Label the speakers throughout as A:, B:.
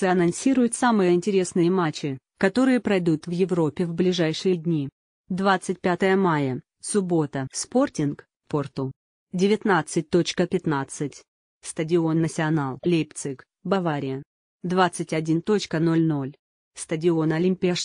A: Федерации анонсирует самые интересные матчи, которые пройдут в Европе в ближайшие дни. 25 мая, суббота, Спортинг, Порту. 19.15. Стадион Национал, Лейпциг, Бавария. 21.00. Стадион Олимпия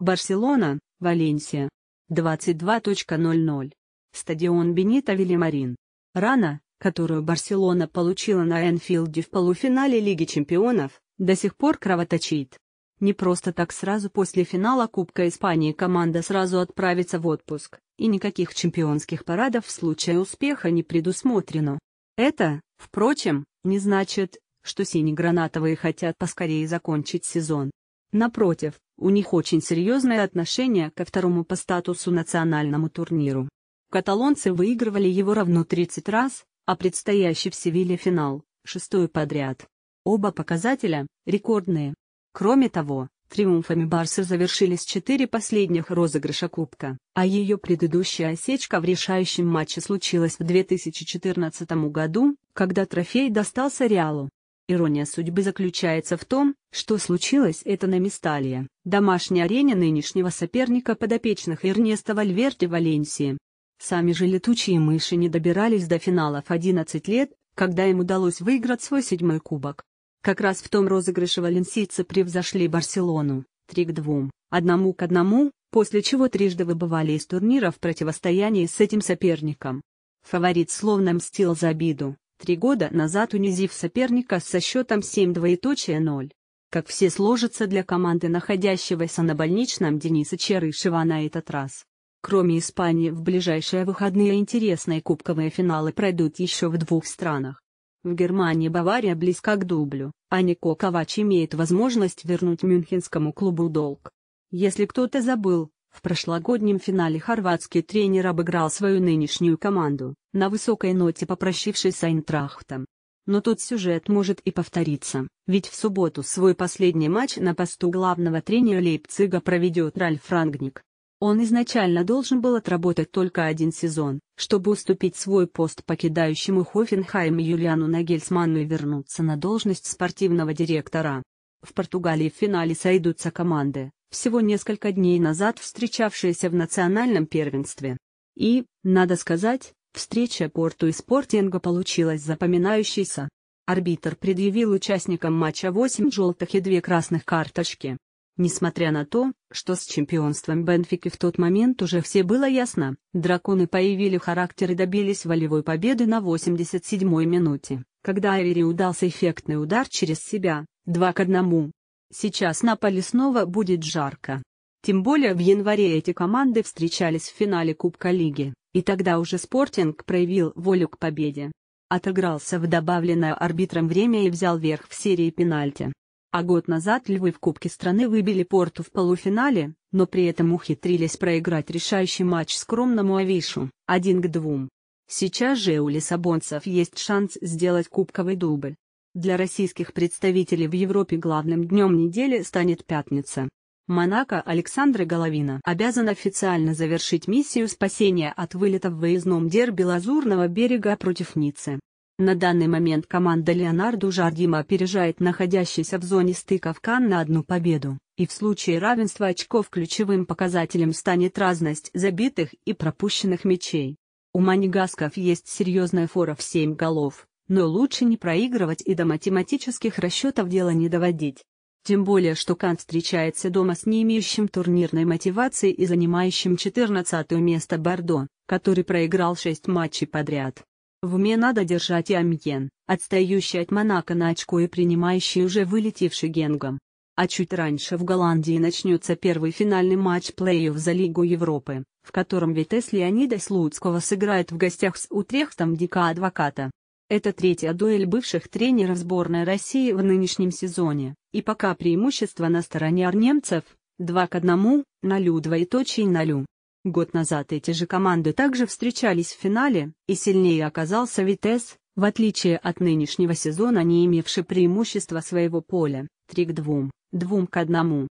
A: Барселона, Валенсия. 22.00. Стадион Бенито Велимарин. Рана, которую Барселона получила на Энфилде в полуфинале Лиги чемпионов, до сих пор кровоточит. Не просто так сразу после финала Кубка Испании команда сразу отправится в отпуск, и никаких чемпионских парадов в случае успеха не предусмотрено. Это, впрочем, не значит, что сине-гранатовые хотят поскорее закончить сезон. Напротив, у них очень серьезное отношение ко второму по статусу национальному турниру. Каталонцы выигрывали его равно 30 раз, а предстоящий в Севиле финал – шестой подряд. Оба показателя – рекордные. Кроме того, триумфами Барса завершились четыре последних розыгрыша Кубка, а ее предыдущая осечка в решающем матче случилась в 2014 году, когда трофей достался Реалу. Ирония судьбы заключается в том, что случилось это на Месталье, домашней арене нынешнего соперника подопечных Эрнеста Вальверди Валенсии. Сами же летучие мыши не добирались до финалов 11 лет, когда им удалось выиграть свой седьмой кубок. Как раз в том розыгрыше валенсийцы превзошли Барселону 3 к 2, одному к одному, после чего трижды выбывали из турнира в противостоянии с этим соперником. Фаворит словно мстил за обиду, три года назад унизив соперника со счетом 7-2.0. Как все сложится для команды находящегося на больничном Дениса Черышева на этот раз. Кроме Испании в ближайшие выходные интересные кубковые финалы пройдут еще в двух странах. В Германии Бавария близка к дублю, а Нико Ковач имеет возможность вернуть мюнхенскому клубу долг. Если кто-то забыл, в прошлогоднем финале хорватский тренер обыграл свою нынешнюю команду, на высокой ноте попрощившись с Айнтрахтом. Но тот сюжет может и повториться, ведь в субботу свой последний матч на посту главного тренера Лейпцига проведет Ральф Рангник. Он изначально должен был отработать только один сезон, чтобы уступить свой пост покидающему Хофенхайм Юлиану Нагельсману и вернуться на должность спортивного директора. В Португалии в финале сойдутся команды, всего несколько дней назад встречавшиеся в национальном первенстве. И, надо сказать, встреча Порту и Спортинга получилась запоминающейся. Арбитр предъявил участникам матча 8 желтых и 2 красных карточки. Несмотря на то, что с чемпионством Бенфики в тот момент уже все было ясно, драконы появили характер и добились волевой победы на 87-й минуте, когда Айрири удался эффектный удар через себя, 2 к 1. Сейчас на поле снова будет жарко. Тем более в январе эти команды встречались в финале Кубка Лиги, и тогда уже Спортинг проявил волю к победе. Отыгрался в добавленное арбитром время и взял верх в серии пенальти. А год назад львы в Кубке страны выбили порту в полуфинале, но при этом ухитрились проиграть решающий матч скромному Авишу, 1 к 2. Сейчас же у лиссабонцев есть шанс сделать кубковый дубль. Для российских представителей в Европе главным днем недели станет пятница. Монако Александра Головина обязан официально завершить миссию спасения от вылета в выездном дерби Лазурного берега против Ниццы. На данный момент команда Леонарду Жардима опережает находящийся в зоне стыков Кан на одну победу, и в случае равенства очков ключевым показателем станет разность забитых и пропущенных мячей. У манигасков есть серьезная фора в 7 голов, но лучше не проигрывать и до математических расчетов дело не доводить. Тем более, что Кан встречается дома с не имеющим турнирной мотивации и занимающим 14 место Бордо, который проиграл 6 матчей подряд. В уме надо держать и Амьен, отстающий от Монако на очко и принимающий уже вылетевший Генгом. А чуть раньше в Голландии начнется первый финальный матч плей-офф за Лигу Европы, в котором Витес Леонида Слуцкого сыграет в гостях с Утрехтом Дика Адвоката. Это третья дуэль бывших тренеров сборной России в нынешнем сезоне, и пока преимущество на стороне арнемцев, 2 к 1, на лю двоеточие на лю. Год назад эти же команды также встречались в финале, и сильнее оказался Витес, в отличие от нынешнего сезона не имевший преимущества своего поля, 3 к 2, 2 к 1.